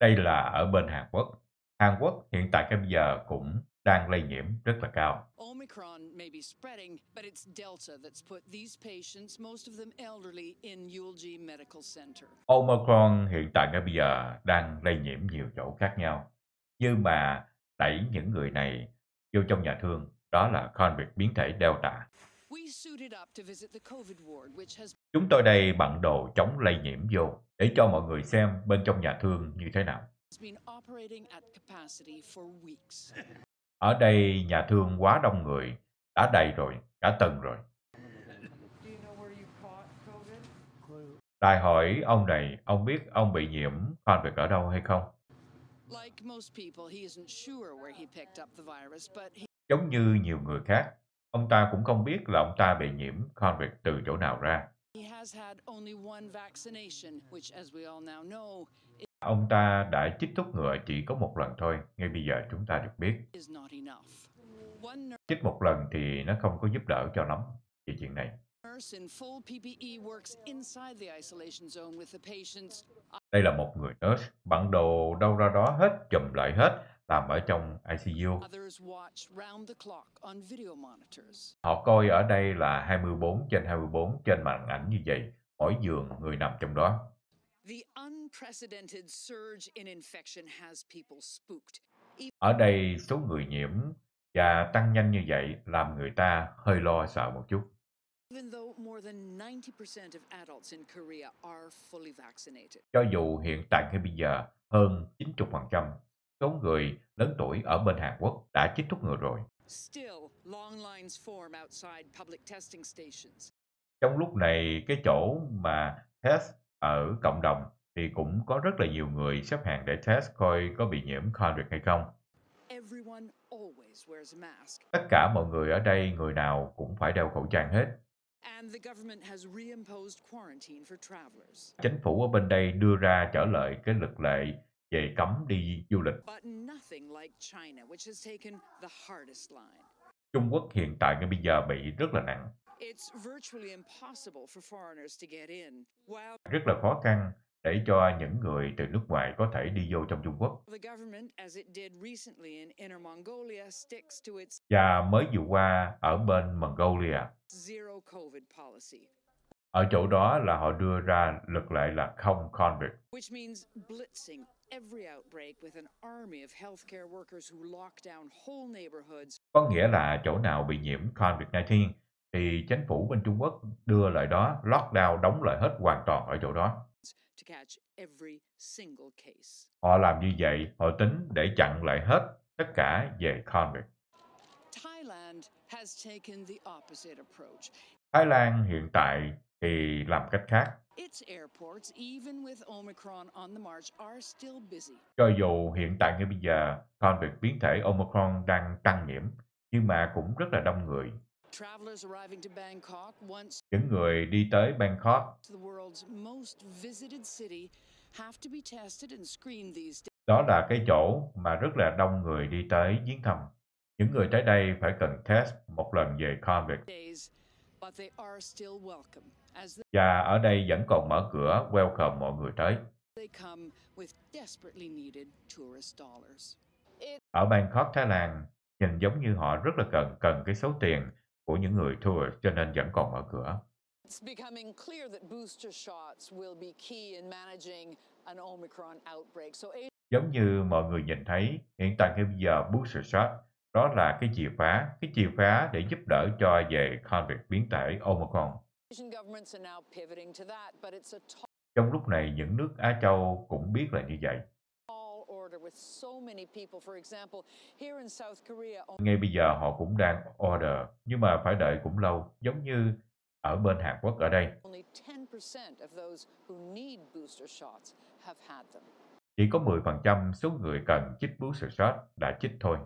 Đây là ở bên Hàn Quốc. Hàn Quốc hiện tại cái bây giờ cũng đang lây nhiễm rất là cao. Omicron hiện tại ngay bây giờ đang lây nhiễm nhiều chỗ khác nhau. Nhưng mà đẩy những người này vô trong nhà thương, đó là con việc biến thể Delta. Chúng tôi đây bản đồ chống lây nhiễm vô để cho mọi người xem bên trong nhà thương như thế nào. Ở đây nhà thương quá đông người, đã đầy rồi, cả tầng rồi. Tài hỏi ông này, ông biết ông bị nhiễm COVID ở đâu hay không? Giống như nhiều người khác, Ông ta cũng không biết là ông ta bị nhiễm COVID từ chỗ nào ra. Ông ta đã chích thuốc ngừa chỉ có một lần thôi, ngay bây giờ chúng ta được biết. Chích một lần thì nó không có giúp đỡ cho lắm về chuyện này. E Đây là một người nurse, bản đồ đâu ra đó hết, chùm lại hết, làm ở trong ICU. Họ coi ở đây là 24 trên 24 trên màn ảnh như vậy, mỗi giường người nằm trong đó. E- ở đây số người nhiễm và tăng nhanh như vậy làm người ta hơi lo sợ một chút. Cho dù hiện tại hay bây giờ hơn 90% số người lớn tuổi ở bên Hàn Quốc đã chích thuốc ngừa rồi. Trong lúc này, cái chỗ mà test ở cộng đồng thì cũng có rất là nhiều người xếp hàng để test coi có bị nhiễm COVID hay không. Tất cả mọi người ở đây người nào cũng phải đeo khẩu trang hết. Chính phủ ở bên đây đưa ra trở lại cái lực lệ về cấm đi du lịch. Trung Quốc hiện tại ngay bây giờ bị rất là nặng. Rất là khó khăn để cho những người từ nước ngoài có thể đi vô trong Trung Quốc. Và mới vừa qua ở bên Mongolia, ở chỗ đó là họ đưa ra luật lệ là không convict. Có nghĩa là chỗ nào bị nhiễm COVID-19 thì chính phủ bên Trung Quốc đưa lại đó, lockdown đóng lại hết hoàn toàn ở chỗ đó. Họ làm như vậy, họ tính để chặn lại hết tất cả về COVID Thái Lan hiện tại thì làm cách khác. Cho dù hiện tại như bây giờ, con việc biến thể Omicron đang tăng nhiễm, nhưng mà cũng rất là đông người. Những người đi tới Bangkok, đó là cái chỗ mà rất là đông người đi tới viếng thăm. Những người tới đây phải cần test một lần về COVID. Và ở đây vẫn còn mở cửa welcome mọi người tới. Ở Bangkok, Thái Lan, nhìn giống như họ rất là cần cần cái số tiền của những người tour cho nên vẫn còn mở cửa. It's becoming clear that booster shots will be key in managing an Omicron outbreak. So Giống như mọi người nhìn thấy, hiện tại khi bây giờ booster shot đó là cái chìa khóa, cái chìa khóa để giúp đỡ cho về việc biến thể Omicron. Trong lúc này, những nước Á Châu cũng biết là như vậy. Ngay bây giờ họ cũng đang order, nhưng mà phải đợi cũng lâu, giống như ở bên Hàn Quốc ở đây. Chỉ có 10% số người cần chích booster shot đã chích thôi.